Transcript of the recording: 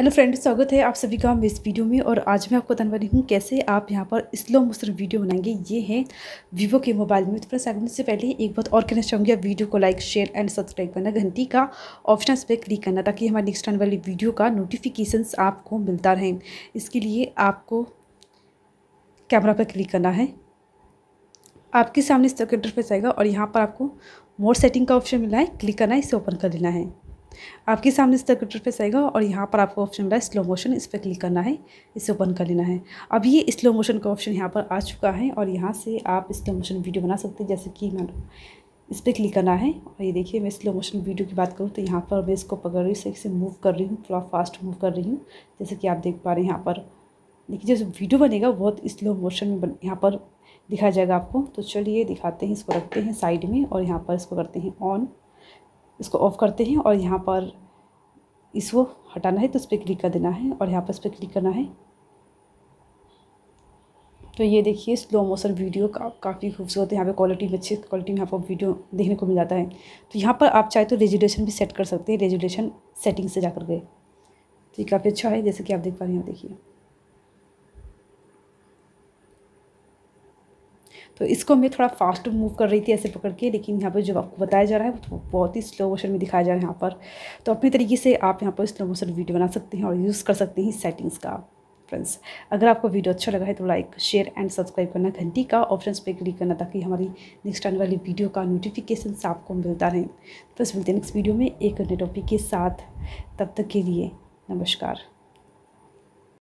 hello friend स्वागत है आप सभी का हम इस वीडियो में और आज मैं आपको बताने वाली हूँ कैसे आप यहाँ पर स्लो मोशन वीडियो बनाएंगे ये है वीवो के मोबाइल में तो फ्रेंड्स आगे से पहले एक बात और कहना चाहूँगी आप वीडियो को लाइक शेयर एंड सब्सक्राइब करना घंटी का ऑप्शन इस पर क्लिक करना ताकि हमारे नेक्स्ट आने वाली वीडियो का नोटिफिकेशन आपको मिलता रहे इसके लिए आपको कैमरा पर क्लिक करना है आपके सामने इस तरह का इंटरफेस आएगा और यहाँ पर आपको मोड सेटिंग का ऑप्शन मिला है क्लिक करना है इसे ओपन कर लेना है आपके सामने इस इसका इंटरफेस आएगा और यहाँ पर आपको ऑप्शन मिला है स्लो मोशन इस पर क्लिक करना है इसे ओपन कर लेना है अब ये स्लो मोशन का ऑप्शन यहाँ पर आ चुका है और यहाँ से आप स्लो मोशन वीडियो बना सकते हैं जैसे कि मैं इस पर क्लिक करना है और ये देखिए मैं स्लो मोशन वीडियो की बात करूँ तो यहाँ पर मैं इसको पकड़ रही हूँ इसे मूव कर रही हूँ थोड़ा फास्ट मूव कर रही हूँ जैसे कि आप देख पा रहे हैं यहाँ पर देखिए जो वीडियो बनेगा बहुत स्लो मोशन में बन यहाँ पर दिखाया जाएगा आपको तो चलिए दिखाते हैं इसको रखते हैं साइड में और यहाँ पर इसको करते हैं ऑन इसको ऑफ करते हैं और यहाँ पर इसको हटाना है तो इस पर क्लिक कर देना है और यहाँ पर इस पर क्लिक करना है तो ये देखिए स्लो मोशन वीडियो का काफ़ी खूबसूरत है यहाँ पे क्वालिटी में अच्छी क्वालिटी में यहाँ पर वीडियो देखने को मिल जाता है तो यहाँ पर आप चाहे तो रेजुलेशन भी सेट कर सकते हैं रेजुलेशन सेटिंग से जाकर गए तो ये काफ़ी अच्छा है जैसे कि आप देख पा रहे हैं देखिए तो इसको मैं थोड़ा फास्ट मूव कर रही थी ऐसे पकड़ के लेकिन यहाँ पर जो आपको बताया जा रहा है वो बहुत ही स्लो मोशन में दिखाया जा रहा है यहाँ पर तो अपने तरीके से आप यहाँ पर स्लो मोशन वीडियो बना सकते हैं और यूज़ कर सकते हैं सेटिंग्स का फ्रेंड्स अगर आपको वीडियो अच्छा लगा है तो लाइक शेयर एंड सब्सक्राइब करना घंटी का ऑप्शन पर क्लिक करना ताकि हमारी नेक्स्ट आने वाली वीडियो का नोटिफिकेशन आपको मिलता रहे तो बस मिलते हैं नेक्स्ट वीडियो में एक नए टॉपिक के साथ तब तक के लिए नमस्कार